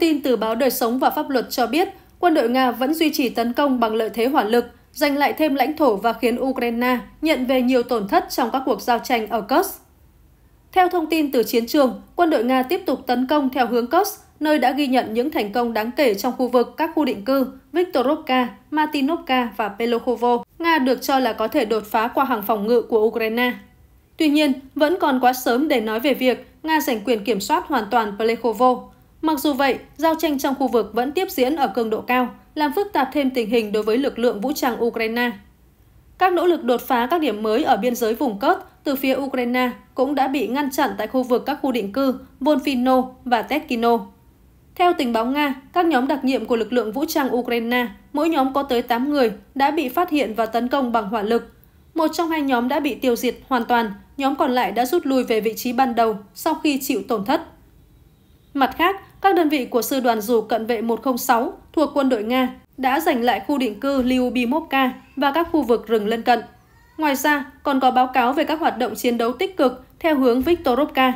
tin từ báo Đời Sống và Pháp Luật cho biết, quân đội Nga vẫn duy trì tấn công bằng lợi thế hỏa lực, giành lại thêm lãnh thổ và khiến Ukraine nhận về nhiều tổn thất trong các cuộc giao tranh ở Kursk. Theo thông tin từ chiến trường, quân đội Nga tiếp tục tấn công theo hướng Kursk, nơi đã ghi nhận những thành công đáng kể trong khu vực các khu định cư Viktorovka, Martinovka và Pelokhovo. Nga được cho là có thể đột phá qua hàng phòng ngự của Ukraine. Tuy nhiên, vẫn còn quá sớm để nói về việc Nga giành quyền kiểm soát hoàn toàn Pelokhovo, Mặc dù vậy, giao tranh trong khu vực vẫn tiếp diễn ở cường độ cao, làm phức tạp thêm tình hình đối với lực lượng vũ trang Ukraine. Các nỗ lực đột phá các điểm mới ở biên giới vùng cớt từ phía Ukraine cũng đã bị ngăn chặn tại khu vực các khu định cư Volfino và Tetkino. Theo tình báo Nga, các nhóm đặc nhiệm của lực lượng vũ trang Ukraine, mỗi nhóm có tới 8 người, đã bị phát hiện và tấn công bằng hỏa lực. Một trong hai nhóm đã bị tiêu diệt hoàn toàn, nhóm còn lại đã rút lui về vị trí ban đầu sau khi chịu tổn thất. Mặt khác, các đơn vị của Sư đoàn Dù Cận vệ 106 thuộc quân đội Nga đã giành lại khu định cư Lyubimovka và các khu vực rừng lân cận. Ngoài ra, còn có báo cáo về các hoạt động chiến đấu tích cực theo hướng Viktorovka.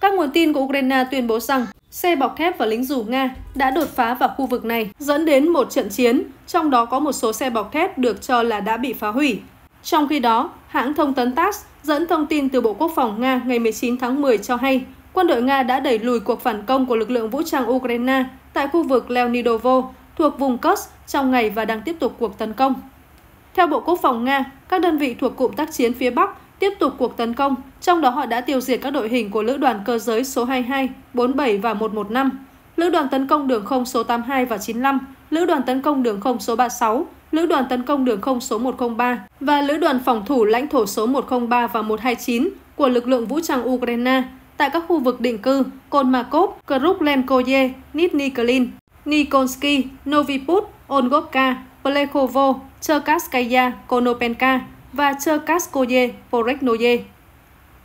Các nguồn tin của Ukraine tuyên bố rằng xe bọc thép và lính dù Nga đã đột phá vào khu vực này, dẫn đến một trận chiến, trong đó có một số xe bọc thép được cho là đã bị phá hủy. Trong khi đó, hãng thông tấn TASS dẫn thông tin từ Bộ Quốc phòng Nga ngày 19 tháng 10 cho hay quân đội Nga đã đẩy lùi cuộc phản công của lực lượng vũ trang Ukraine tại khu vực Leonidovo thuộc vùng Kursk trong ngày và đang tiếp tục cuộc tấn công. Theo Bộ Quốc phòng Nga, các đơn vị thuộc cụm tác chiến phía Bắc tiếp tục cuộc tấn công, trong đó họ đã tiêu diệt các đội hình của Lữ đoàn cơ giới số 22, 47 và 115, Lữ đoàn tấn công đường không số 82 và 95, Lữ đoàn tấn công đường không số 36, Lữ đoàn tấn công đường không số 103 và Lữ đoàn phòng thủ lãnh thổ số 103 và 129 của lực lượng vũ trang Ukraine tại các khu vực định cư Kolmakov, Kruklenkoye, Nitniklin, Nikolsky, Noviput, Olgovka, Plekhovo, Cherkaskaya, Konopenka và Cherkaskoye, Poreknoye.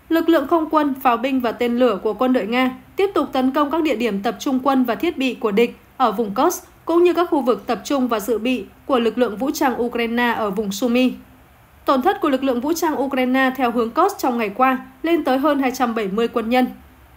Lực lượng không quân, pháo binh và tên lửa của quân đội Nga tiếp tục tấn công các địa điểm tập trung quân và thiết bị của địch ở vùng Kursk cũng như các khu vực tập trung và dự bị của lực lượng vũ trang Ukraine ở vùng Sumy. Tổn thất của lực lượng vũ trang Ukraine theo hướng Kursk trong ngày qua lên tới hơn 270 quân nhân.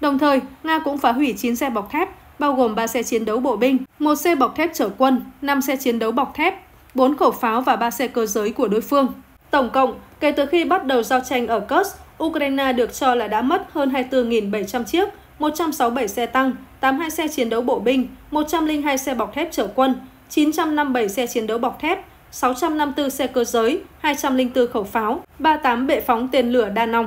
Đồng thời, Nga cũng phá hủy 9 xe bọc thép, bao gồm 3 xe chiến đấu bộ binh, 1 xe bọc thép chở quân, 5 xe chiến đấu bọc thép, 4 khẩu pháo và 3 xe cơ giới của đối phương. Tổng cộng, kể từ khi bắt đầu giao tranh ở Kursk, Ukraine được cho là đã mất hơn 24.700 chiếc, 167 xe tăng, 82 xe chiến đấu bộ binh, 102 xe bọc thép chở quân, 957 xe chiến đấu bọc thép, 654 xe cơ giới, 204 khẩu pháo, 38 bệ phóng tên lửa đa nòng.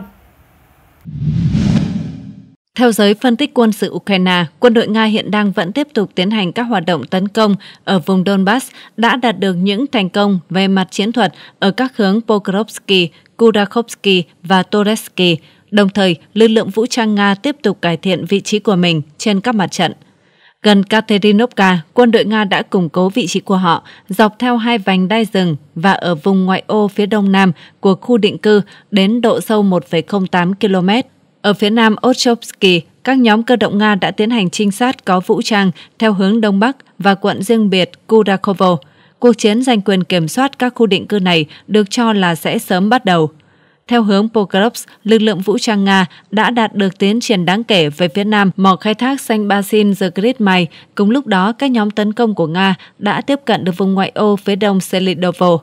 Theo giới phân tích quân sự Ukraine, quân đội Nga hiện đang vẫn tiếp tục tiến hành các hoạt động tấn công ở vùng Donbass, đã đạt được những thành công về mặt chiến thuật ở các hướng Pokrovsky, Kurakovsky và Toretsky. Đồng thời, lực lượng vũ trang Nga tiếp tục cải thiện vị trí của mình trên các mặt trận. Gần Katerinovka, quân đội Nga đã củng cố vị trí của họ dọc theo hai vành đai rừng và ở vùng ngoại ô phía đông nam của khu định cư đến độ sâu 1,08 km. Ở phía nam Ochovsky, các nhóm cơ động Nga đã tiến hành trinh sát có vũ trang theo hướng Đông Bắc và quận riêng biệt Kurakovo. Cuộc chiến giành quyền kiểm soát các khu định cư này được cho là sẽ sớm bắt đầu. Theo hướng Pokrovsk, lực lượng vũ trang Nga đã đạt được tiến triển đáng kể về phía nam mỏ khai thác xanh Basin Zgritmay. Cùng lúc đó, các nhóm tấn công của Nga đã tiếp cận được vùng ngoại ô phía đông Selidovo.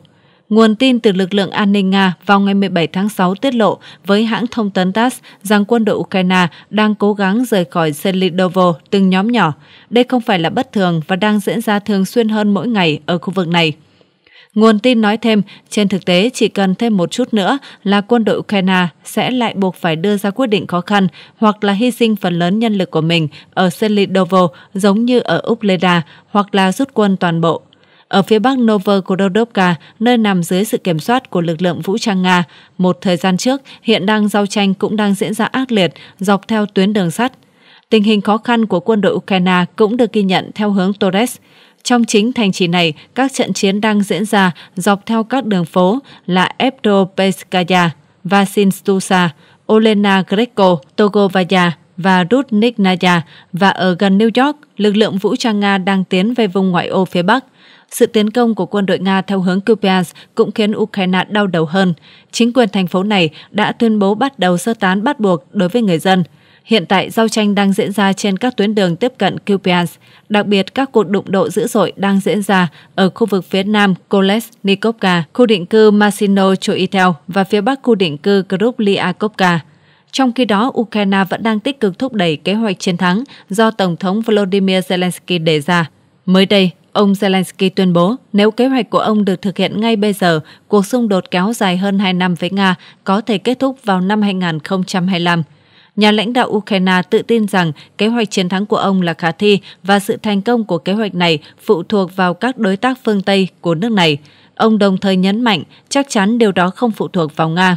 Nguồn tin từ lực lượng an ninh Nga vào ngày 17 tháng 6 tiết lộ với hãng thông tấn TASS rằng quân đội Ukraine đang cố gắng rời khỏi Selidovo từng nhóm nhỏ. Đây không phải là bất thường và đang diễn ra thường xuyên hơn mỗi ngày ở khu vực này. Nguồn tin nói thêm, trên thực tế chỉ cần thêm một chút nữa là quân đội Ukraine sẽ lại buộc phải đưa ra quyết định khó khăn hoặc là hy sinh phần lớn nhân lực của mình ở Selidovo giống như ở Upleda hoặc là rút quân toàn bộ. Ở phía bắc Novgorodovka, nơi nằm dưới sự kiểm soát của lực lượng vũ trang Nga, một thời gian trước hiện đang giao tranh cũng đang diễn ra ác liệt dọc theo tuyến đường sắt. Tình hình khó khăn của quân đội Ukraine cũng được ghi nhận theo hướng Torres. Trong chính thành trì này, các trận chiến đang diễn ra dọc theo các đường phố là Evdopeskaya, Vasinstusa, Olena Greco, Togovaya và Rudniknaya và ở gần New York, lực lượng vũ trang Nga đang tiến về vùng ngoại ô phía Bắc. Sự tiến công của quân đội Nga theo hướng Kupiansk cũng khiến Ukraine đau đầu hơn. Chính quyền thành phố này đã tuyên bố bắt đầu sơ tán bắt buộc đối với người dân – Hiện tại, giao tranh đang diễn ra trên các tuyến đường tiếp cận Kupiansk, đặc biệt các cuộc đụng độ dữ dội đang diễn ra ở khu vực phía nam Koles Kolesnikovka, khu định cư Masino Choitel và phía bắc khu định cư Grubliakovka. Trong khi đó, Ukraine vẫn đang tích cực thúc đẩy kế hoạch chiến thắng do Tổng thống Volodymyr Zelensky đề ra. Mới đây, ông Zelensky tuyên bố nếu kế hoạch của ông được thực hiện ngay bây giờ, cuộc xung đột kéo dài hơn 2 năm với Nga có thể kết thúc vào năm 2025. Nhà lãnh đạo Ukraine tự tin rằng kế hoạch chiến thắng của ông là khả thi và sự thành công của kế hoạch này phụ thuộc vào các đối tác phương Tây của nước này. Ông đồng thời nhấn mạnh chắc chắn điều đó không phụ thuộc vào Nga.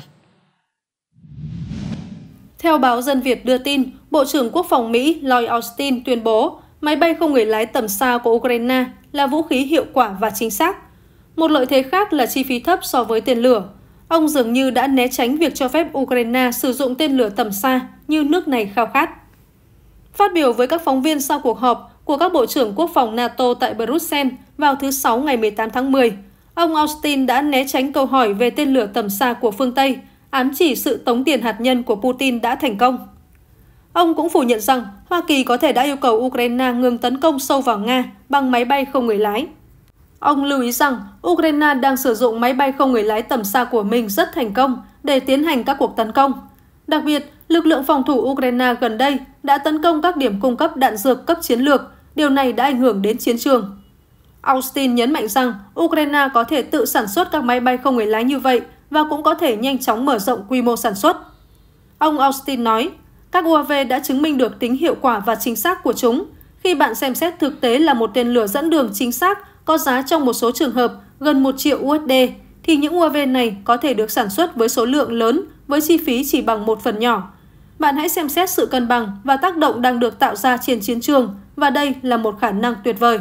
Theo báo Dân Việt đưa tin, Bộ trưởng Quốc phòng Mỹ Lloyd Austin tuyên bố máy bay không người lái tầm xa của Ukraine là vũ khí hiệu quả và chính xác. Một lợi thế khác là chi phí thấp so với tên lửa. Ông dường như đã né tránh việc cho phép Ukraine sử dụng tên lửa tầm xa như nước này khao khát. Phát biểu với các phóng viên sau cuộc họp của các bộ trưởng quốc phòng NATO tại Bruxelles vào thứ Sáu ngày 18 tháng 10, ông Austin đã né tránh câu hỏi về tên lửa tầm xa của phương Tây, ám chỉ sự tống tiền hạt nhân của Putin đã thành công. Ông cũng phủ nhận rằng Hoa Kỳ có thể đã yêu cầu Ukraine ngừng tấn công sâu vào Nga bằng máy bay không người lái. Ông lưu ý rằng Ukraine đang sử dụng máy bay không người lái tầm xa của mình rất thành công để tiến hành các cuộc tấn công. Đặc biệt, Lực lượng phòng thủ Ukraine gần đây đã tấn công các điểm cung cấp đạn dược cấp chiến lược, điều này đã ảnh hưởng đến chiến trường. Austin nhấn mạnh rằng Ukraine có thể tự sản xuất các máy bay không người lái như vậy và cũng có thể nhanh chóng mở rộng quy mô sản xuất. Ông Austin nói, các UAV đã chứng minh được tính hiệu quả và chính xác của chúng. Khi bạn xem xét thực tế là một tên lửa dẫn đường chính xác có giá trong một số trường hợp gần 1 triệu USD, thì những UAV này có thể được sản xuất với số lượng lớn với chi phí chỉ bằng một phần nhỏ, bạn hãy xem xét sự cân bằng và tác động đang được tạo ra trên chiến trường và đây là một khả năng tuyệt vời.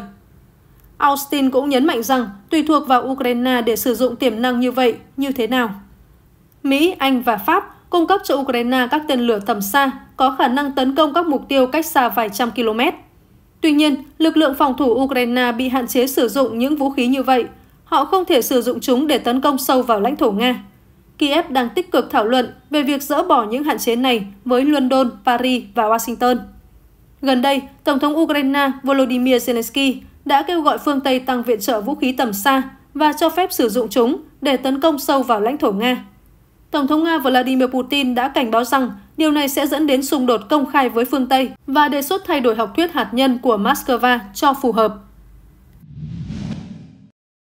Austin cũng nhấn mạnh rằng tùy thuộc vào Ukraine để sử dụng tiềm năng như vậy như thế nào. Mỹ, Anh và Pháp cung cấp cho Ukraine các tên lửa tầm xa có khả năng tấn công các mục tiêu cách xa vài trăm km. Tuy nhiên, lực lượng phòng thủ Ukraine bị hạn chế sử dụng những vũ khí như vậy. Họ không thể sử dụng chúng để tấn công sâu vào lãnh thổ Nga. Kiev đang tích cực thảo luận về việc dỡ bỏ những hạn chế này với London, Paris và Washington. Gần đây, Tổng thống Ukraine Volodymyr Zelensky đã kêu gọi phương Tây tăng viện trợ vũ khí tầm xa và cho phép sử dụng chúng để tấn công sâu vào lãnh thổ Nga. Tổng thống Nga Vladimir Putin đã cảnh báo rằng điều này sẽ dẫn đến xung đột công khai với phương Tây và đề xuất thay đổi học thuyết hạt nhân của Moscow cho phù hợp.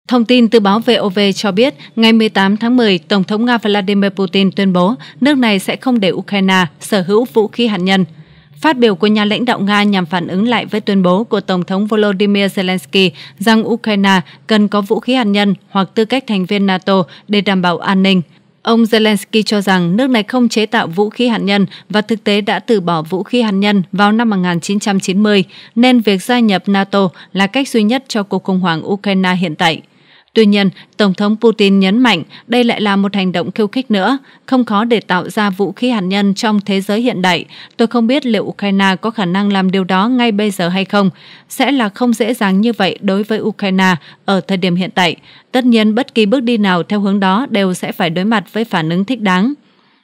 Thông tin từ báo VOV cho biết, ngày 18 tháng 10, Tổng thống Nga Vladimir Putin tuyên bố nước này sẽ không để Ukraine sở hữu vũ khí hạt nhân. Phát biểu của nhà lãnh đạo Nga nhằm phản ứng lại với tuyên bố của Tổng thống Volodymyr Zelensky rằng Ukraine cần có vũ khí hạt nhân hoặc tư cách thành viên NATO để đảm bảo an ninh. Ông Zelensky cho rằng nước này không chế tạo vũ khí hạt nhân và thực tế đã từ bỏ vũ khí hạt nhân vào năm 1990, nên việc gia nhập NATO là cách duy nhất cho cuộc khủng hoảng Ukraine hiện tại. Tuy nhiên, Tổng thống Putin nhấn mạnh đây lại là một hành động khiêu khích nữa, không khó để tạo ra vũ khí hạt nhân trong thế giới hiện đại. Tôi không biết liệu Ukraine có khả năng làm điều đó ngay bây giờ hay không. Sẽ là không dễ dàng như vậy đối với Ukraine ở thời điểm hiện tại. Tất nhiên, bất kỳ bước đi nào theo hướng đó đều sẽ phải đối mặt với phản ứng thích đáng.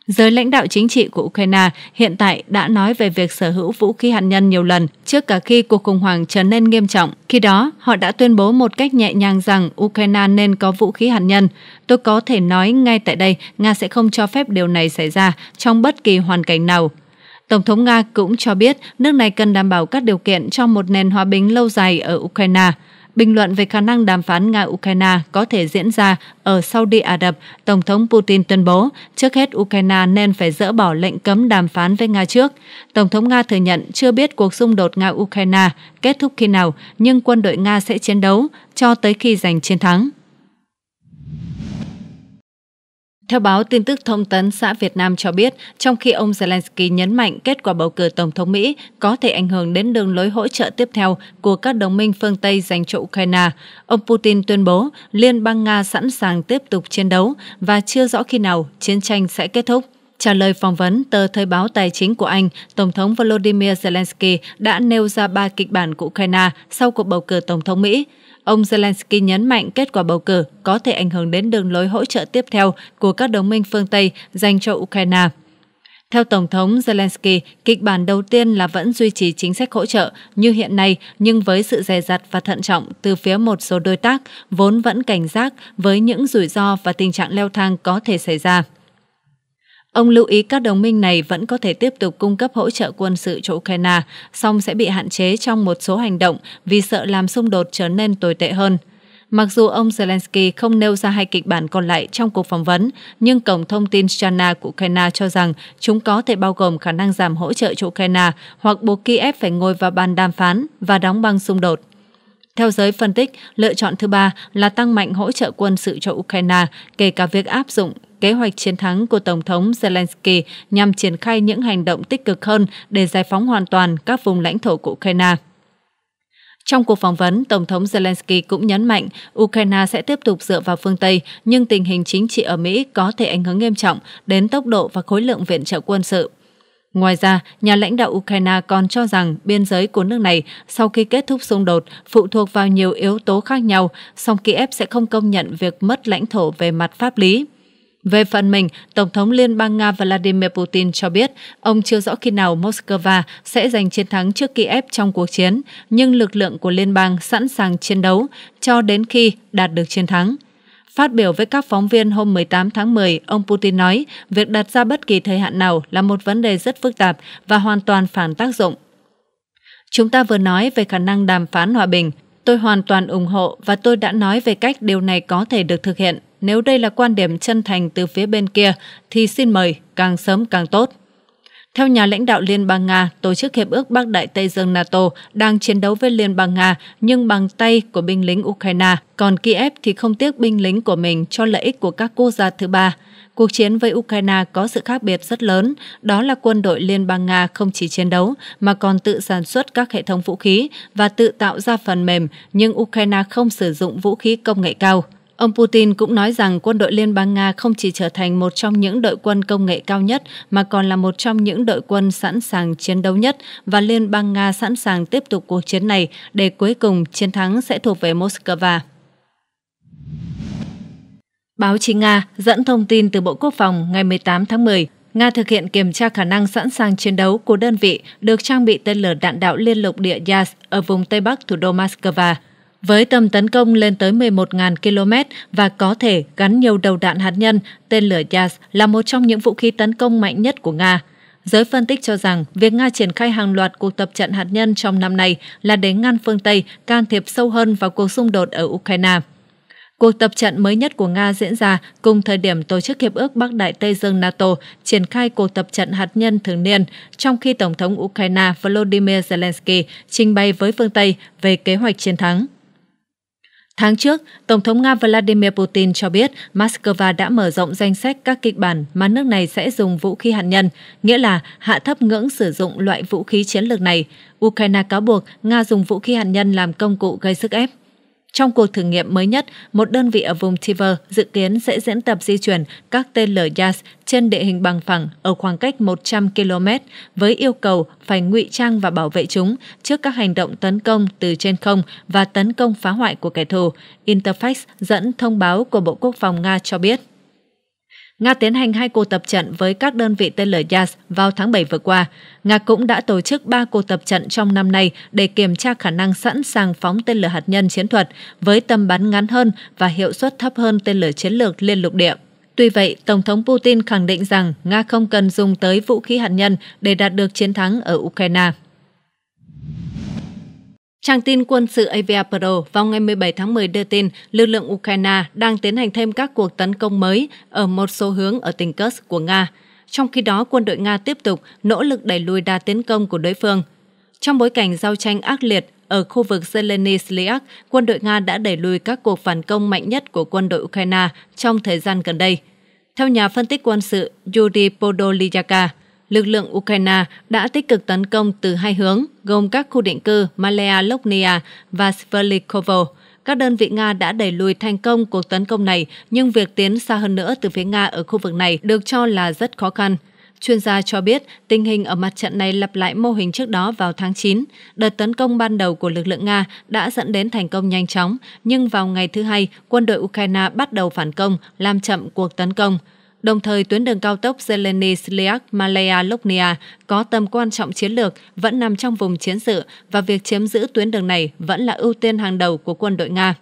Giới lãnh đạo chính trị của Ukraine hiện tại đã nói về việc sở hữu vũ khí hạt nhân nhiều lần trước cả khi cuộc khủng hoảng trở nên nghiêm trọng. Khi đó, họ đã tuyên bố một cách nhẹ nhàng rằng Ukraine nên có vũ khí hạt nhân. Tôi có thể nói ngay tại đây, Nga sẽ không cho phép điều này xảy ra trong bất kỳ hoàn cảnh nào. Tổng thống Nga cũng cho biết nước này cần đảm bảo các điều kiện cho một nền hòa bình lâu dài ở Ukraine. Bình luận về khả năng đàm phán Nga-Ukraine có thể diễn ra ở Saudi Ả Rập, Tổng thống Putin tuyên bố trước hết Ukraine nên phải dỡ bỏ lệnh cấm đàm phán với Nga trước. Tổng thống Nga thừa nhận chưa biết cuộc xung đột Nga-Ukraine kết thúc khi nào, nhưng quân đội Nga sẽ chiến đấu cho tới khi giành chiến thắng. Theo báo tin tức thông tấn xã Việt Nam cho biết, trong khi ông Zelensky nhấn mạnh kết quả bầu cử Tổng thống Mỹ có thể ảnh hưởng đến đường lối hỗ trợ tiếp theo của các đồng minh phương Tây dành cho Ukraine, ông Putin tuyên bố Liên bang Nga sẵn sàng tiếp tục chiến đấu và chưa rõ khi nào chiến tranh sẽ kết thúc. Trả lời phỏng vấn tờ Thời báo Tài chính của Anh, Tổng thống Volodymyr Zelensky đã nêu ra ba kịch bản của Ukraine sau cuộc bầu cử Tổng thống Mỹ – Ông Zelensky nhấn mạnh kết quả bầu cử có thể ảnh hưởng đến đường lối hỗ trợ tiếp theo của các đồng minh phương Tây dành cho Ukraine. Theo Tổng thống Zelensky, kịch bản đầu tiên là vẫn duy trì chính sách hỗ trợ như hiện nay nhưng với sự dè dặt và thận trọng từ phía một số đối tác vốn vẫn cảnh giác với những rủi ro và tình trạng leo thang có thể xảy ra. Ông lưu ý các đồng minh này vẫn có thể tiếp tục cung cấp hỗ trợ quân sự cho Ukraine, song sẽ bị hạn chế trong một số hành động vì sợ làm xung đột trở nên tồi tệ hơn. Mặc dù ông Zelensky không nêu ra hai kịch bản còn lại trong cuộc phỏng vấn, nhưng Cổng thông tin Strana của Ukraine cho rằng chúng có thể bao gồm khả năng giảm hỗ trợ cho Ukraine hoặc buộc Kiev phải ngồi vào bàn đàm phán và đóng băng xung đột. Theo giới phân tích, lựa chọn thứ ba là tăng mạnh hỗ trợ quân sự cho Ukraine, kể cả việc áp dụng kế hoạch chiến thắng của Tổng thống Zelensky nhằm triển khai những hành động tích cực hơn để giải phóng hoàn toàn các vùng lãnh thổ của Ukraine. Trong cuộc phỏng vấn, Tổng thống Zelensky cũng nhấn mạnh Ukraine sẽ tiếp tục dựa vào phương Tây, nhưng tình hình chính trị ở Mỹ có thể ảnh hưởng nghiêm trọng đến tốc độ và khối lượng viện trợ quân sự. Ngoài ra, nhà lãnh đạo Ukraine còn cho rằng biên giới của nước này sau khi kết thúc xung đột phụ thuộc vào nhiều yếu tố khác nhau, song Kiev sẽ không công nhận việc mất lãnh thổ về mặt pháp lý. Về phần mình, Tổng thống Liên bang Nga Vladimir Putin cho biết ông chưa rõ khi nào Moscow sẽ giành chiến thắng trước Kiev trong cuộc chiến, nhưng lực lượng của Liên bang sẵn sàng chiến đấu cho đến khi đạt được chiến thắng. Phát biểu với các phóng viên hôm 18 tháng 10, ông Putin nói việc đặt ra bất kỳ thời hạn nào là một vấn đề rất phức tạp và hoàn toàn phản tác dụng. Chúng ta vừa nói về khả năng đàm phán hòa bình. Tôi hoàn toàn ủng hộ và tôi đã nói về cách điều này có thể được thực hiện nếu đây là quan điểm chân thành từ phía bên kia thì xin mời càng sớm càng tốt. Theo nhà lãnh đạo Liên bang Nga, tổ chức Hiệp ước Bắc Đại Tây Dương NATO đang chiến đấu với Liên bang Nga nhưng bằng tay của binh lính Ukraine, còn Kiev thì không tiếc binh lính của mình cho lợi ích của các quốc gia thứ ba. Cuộc chiến với Ukraine có sự khác biệt rất lớn, đó là quân đội Liên bang Nga không chỉ chiến đấu mà còn tự sản xuất các hệ thống vũ khí và tự tạo ra phần mềm, nhưng Ukraine không sử dụng vũ khí công nghệ cao. Ông Putin cũng nói rằng quân đội Liên bang Nga không chỉ trở thành một trong những đội quân công nghệ cao nhất mà còn là một trong những đội quân sẵn sàng chiến đấu nhất và Liên bang Nga sẵn sàng tiếp tục cuộc chiến này để cuối cùng chiến thắng sẽ thuộc về Moscow. Báo chí Nga dẫn thông tin từ Bộ Quốc phòng ngày 18 tháng 10, Nga thực hiện kiểm tra khả năng sẵn sàng chiến đấu của đơn vị được trang bị tên lửa đạn đạo liên lục địa Yas ở vùng Tây Bắc thủ đô Moscow. Với tầm tấn công lên tới 11.000 km và có thể gắn nhiều đầu đạn hạt nhân, tên lửa Yas là một trong những vũ khí tấn công mạnh nhất của Nga. Giới phân tích cho rằng việc Nga triển khai hàng loạt cuộc tập trận hạt nhân trong năm nay là để ngăn phương Tây can thiệp sâu hơn vào cuộc xung đột ở Ukraine. Cuộc tập trận mới nhất của Nga diễn ra cùng thời điểm Tổ chức Hiệp ước Bắc Đại Tây Dương NATO triển khai cuộc tập trận hạt nhân thường niên, trong khi Tổng thống Ukraine Volodymyr Zelensky trình bày với phương Tây về kế hoạch chiến thắng. Tháng trước, Tổng thống Nga Vladimir Putin cho biết Moscow đã mở rộng danh sách các kịch bản mà nước này sẽ dùng vũ khí hạt nhân, nghĩa là hạ thấp ngưỡng sử dụng loại vũ khí chiến lược này. Ukraine cáo buộc Nga dùng vũ khí hạt nhân làm công cụ gây sức ép. Trong cuộc thử nghiệm mới nhất, một đơn vị ở vùng Tiver dự kiến sẽ diễn tập di chuyển các tên lửa JAS trên địa hình bằng phẳng ở khoảng cách 100 km với yêu cầu phải ngụy trang và bảo vệ chúng trước các hành động tấn công từ trên không và tấn công phá hoại của kẻ thù. Interfax dẫn thông báo của Bộ Quốc phòng Nga cho biết. Nga tiến hành hai cuộc tập trận với các đơn vị tên lửa Yas vào tháng 7 vừa qua. Nga cũng đã tổ chức ba cuộc tập trận trong năm nay để kiểm tra khả năng sẵn sàng phóng tên lửa hạt nhân chiến thuật với tầm bắn ngắn hơn và hiệu suất thấp hơn tên lửa chiến lược liên lục địa. Tuy vậy, Tổng thống Putin khẳng định rằng Nga không cần dùng tới vũ khí hạt nhân để đạt được chiến thắng ở Ukraine. Trang tin quân sự Avia Pro vào ngày 17 tháng 10 đưa tin lực lượng Ukraine đang tiến hành thêm các cuộc tấn công mới ở một số hướng ở tỉnh Kursk của Nga. Trong khi đó, quân đội Nga tiếp tục nỗ lực đẩy lùi đà tiến công của đối phương. Trong bối cảnh giao tranh ác liệt ở khu vực Zelenskyyak, quân đội Nga đã đẩy lùi các cuộc phản công mạnh nhất của quân đội Ukraine trong thời gian gần đây. Theo nhà phân tích quân sự Yuri Podolyaka, lực lượng Ukraine đã tích cực tấn công từ hai hướng, gồm các khu định cư Malea Loknia và Svelikovo. Các đơn vị Nga đã đẩy lùi thành công cuộc tấn công này, nhưng việc tiến xa hơn nữa từ phía Nga ở khu vực này được cho là rất khó khăn. Chuyên gia cho biết tình hình ở mặt trận này lặp lại mô hình trước đó vào tháng 9. Đợt tấn công ban đầu của lực lượng Nga đã dẫn đến thành công nhanh chóng, nhưng vào ngày thứ hai, quân đội Ukraine bắt đầu phản công, làm chậm cuộc tấn công. Đồng thời, tuyến đường cao tốc Zeleny Sliak Malaya Loknia có tầm quan trọng chiến lược vẫn nằm trong vùng chiến sự và việc chiếm giữ tuyến đường này vẫn là ưu tiên hàng đầu của quân đội Nga.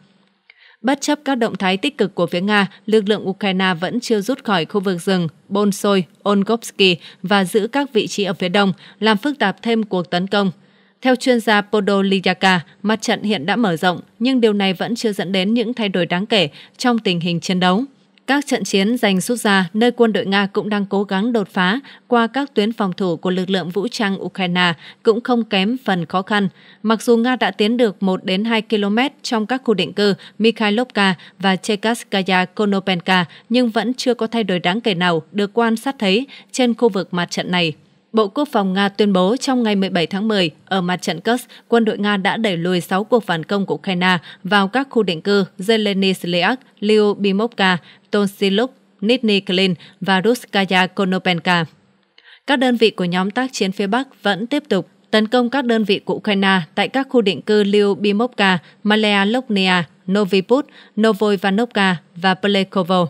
Bất chấp các động thái tích cực của phía Nga, lực lượng Ukraine vẫn chưa rút khỏi khu vực rừng Bolshoi, Ongovsky và giữ các vị trí ở phía đông, làm phức tạp thêm cuộc tấn công. Theo chuyên gia Podolyaka, mặt trận hiện đã mở rộng, nhưng điều này vẫn chưa dẫn đến những thay đổi đáng kể trong tình hình chiến đấu. Các trận chiến giành rút ra nơi quân đội Nga cũng đang cố gắng đột phá qua các tuyến phòng thủ của lực lượng vũ trang Ukraine cũng không kém phần khó khăn. Mặc dù Nga đã tiến được 1 đến 2 km trong các khu định cư Mikhailovka và Chekaskaya Konopenka nhưng vẫn chưa có thay đổi đáng kể nào được quan sát thấy trên khu vực mặt trận này. Bộ Quốc phòng Nga tuyên bố trong ngày 17 tháng 10, ở mặt trận Kursk, quân đội Nga đã đẩy lùi 6 cuộc phản công của Ukraine vào các khu định cư Zeleny Sliak, Lyubimovka, Tonsiluk, Nitny Klin và Ruskaya Konopenka. Các đơn vị của nhóm tác chiến phía Bắc vẫn tiếp tục tấn công các đơn vị của Ukraine tại các khu định cư Lyubimovka, Malea Loknia, Noviput, Novoivanovka và Plekovo.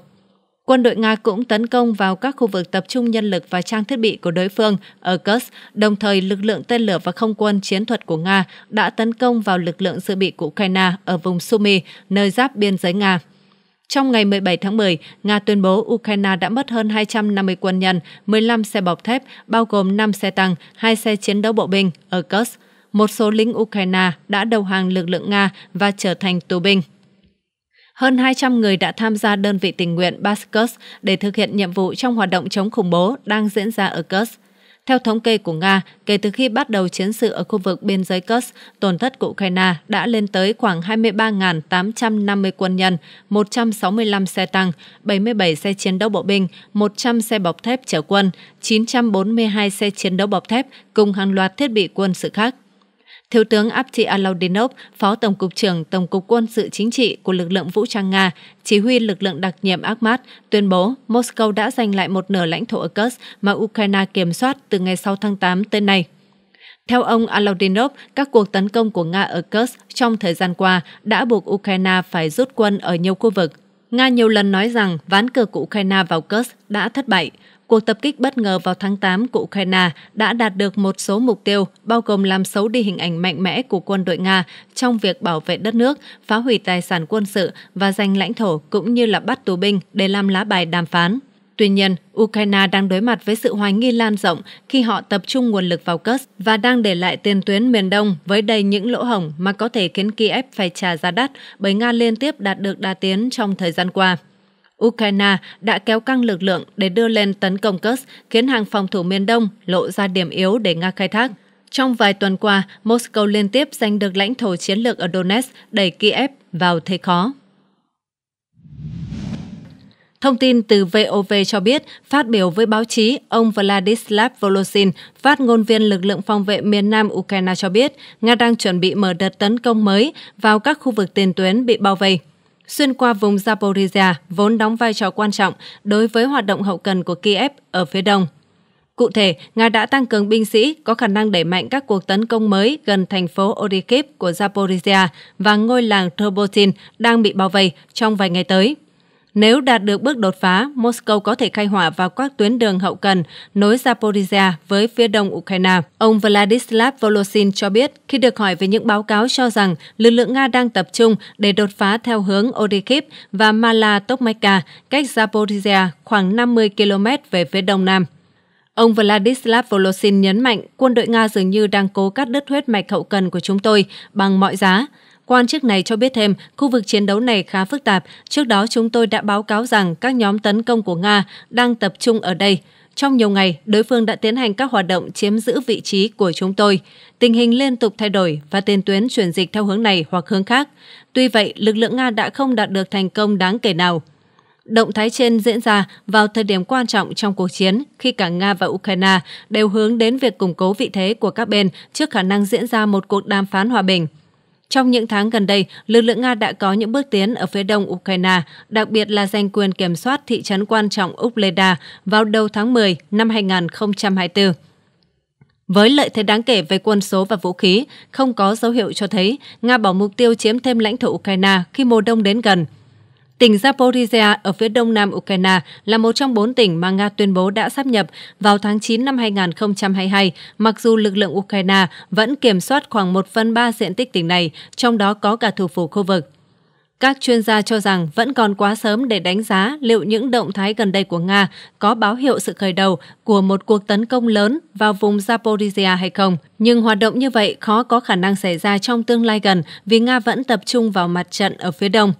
Quân đội Nga cũng tấn công vào các khu vực tập trung nhân lực và trang thiết bị của đối phương ở Kursk, đồng thời lực lượng tên lửa và không quân chiến thuật của Nga đã tấn công vào lực lượng dự bị của Ukraine ở vùng Sumy, nơi giáp biên giới Nga. Trong ngày 17 tháng 10, Nga tuyên bố Ukraine đã mất hơn 250 quân nhân, 15 xe bọc thép, bao gồm 5 xe tăng, 2 xe chiến đấu bộ binh ở Kursk. Một số lính Ukraine đã đầu hàng lực lượng Nga và trở thành tù binh. Hơn 200 người đã tham gia đơn vị tình nguyện Baskus để thực hiện nhiệm vụ trong hoạt động chống khủng bố đang diễn ra ở Kursk. Theo thống kê của Nga, kể từ khi bắt đầu chiến sự ở khu vực biên giới Kursk, tổn thất của Ukraine đã lên tới khoảng 23.850 quân nhân, 165 xe tăng, 77 xe chiến đấu bộ binh, 100 xe bọc thép chở quân, 942 xe chiến đấu bọc thép cùng hàng loạt thiết bị quân sự khác. Thiếu tướng Apti Alaudinov, Phó Tổng cục trưởng Tổng cục Quân sự Chính trị của lực lượng vũ trang Nga, chỉ huy lực lượng đặc nhiệm Akhmat, tuyên bố Moscow đã giành lại một nửa lãnh thổ ở Kursk mà Ukraine kiểm soát từ ngày 6 tháng 8 tới nay. Theo ông Alaudinov, các cuộc tấn công của Nga ở Kursk trong thời gian qua đã buộc Ukraine phải rút quân ở nhiều khu vực. Nga nhiều lần nói rằng ván cờ của Ukraine vào Kursk đã thất bại. Cuộc tập kích bất ngờ vào tháng 8 của Ukraine đã đạt được một số mục tiêu, bao gồm làm xấu đi hình ảnh mạnh mẽ của quân đội Nga trong việc bảo vệ đất nước, phá hủy tài sản quân sự và giành lãnh thổ cũng như là bắt tù binh để làm lá bài đàm phán. Tuy nhiên, Ukraine đang đối mặt với sự hoài nghi lan rộng khi họ tập trung nguồn lực vào Kursk và đang để lại tiền tuyến miền Đông với đầy những lỗ hổng mà có thể khiến Kiev phải trả giá đắt bởi Nga liên tiếp đạt được đà tiến trong thời gian qua. Ukraine đã kéo căng lực lượng để đưa lên tấn công Kursk, khiến hàng phòng thủ miền Đông lộ ra điểm yếu để Nga khai thác. Trong vài tuần qua, Moscow liên tiếp giành được lãnh thổ chiến lược ở Donetsk, đẩy Kiev vào thế khó. Thông tin từ VOV cho biết, phát biểu với báo chí, ông Vladislav Volosin, phát ngôn viên lực lượng phòng vệ miền Nam Ukraine cho biết, Nga đang chuẩn bị mở đợt tấn công mới vào các khu vực tiền tuyến bị bao vây xuyên qua vùng Zaporizhia vốn đóng vai trò quan trọng đối với hoạt động hậu cần của Kiev ở phía đông. Cụ thể, Nga đã tăng cường binh sĩ có khả năng đẩy mạnh các cuộc tấn công mới gần thành phố Odykhiv của Zaporizhia và ngôi làng Robotin đang bị bao vây trong vài ngày tới. Nếu đạt được bước đột phá, Moscow có thể khai hỏa vào các tuyến đường hậu cần nối Zaporizhia với phía đông Ukraine. Ông Vladislav Volosin cho biết khi được hỏi về những báo cáo cho rằng lực lượng Nga đang tập trung để đột phá theo hướng Odekhiv và Malatokmaika, cách Zaporizhia khoảng 50 km về phía đông nam. Ông Vladislav Volosin nhấn mạnh quân đội Nga dường như đang cố cắt đứt huyết mạch hậu cần của chúng tôi bằng mọi giá – Quan chức này cho biết thêm, khu vực chiến đấu này khá phức tạp. Trước đó chúng tôi đã báo cáo rằng các nhóm tấn công của Nga đang tập trung ở đây. Trong nhiều ngày, đối phương đã tiến hành các hoạt động chiếm giữ vị trí của chúng tôi. Tình hình liên tục thay đổi và tiền tuyến chuyển dịch theo hướng này hoặc hướng khác. Tuy vậy, lực lượng Nga đã không đạt được thành công đáng kể nào. Động thái trên diễn ra vào thời điểm quan trọng trong cuộc chiến khi cả Nga và Ukraine đều hướng đến việc củng cố vị thế của các bên trước khả năng diễn ra một cuộc đàm phán hòa bình. Trong những tháng gần đây, lực lượng Nga đã có những bước tiến ở phía đông Ukraine, đặc biệt là giành quyền kiểm soát thị trấn quan trọng Upleda vào đầu tháng 10 năm 2024. Với lợi thế đáng kể về quân số và vũ khí, không có dấu hiệu cho thấy Nga bỏ mục tiêu chiếm thêm lãnh thổ Ukraine khi mùa đông đến gần – Tỉnh Zaporizhia ở phía đông nam Ukraine là một trong bốn tỉnh mà Nga tuyên bố đã sắp nhập vào tháng 9 năm 2022, mặc dù lực lượng Ukraine vẫn kiểm soát khoảng 1 phần 3 diện tích tỉnh này, trong đó có cả thủ phủ khu vực. Các chuyên gia cho rằng vẫn còn quá sớm để đánh giá liệu những động thái gần đây của Nga có báo hiệu sự khởi đầu của một cuộc tấn công lớn vào vùng Zaporizhia hay không. Nhưng hoạt động như vậy khó có khả năng xảy ra trong tương lai gần vì Nga vẫn tập trung vào mặt trận ở phía đông.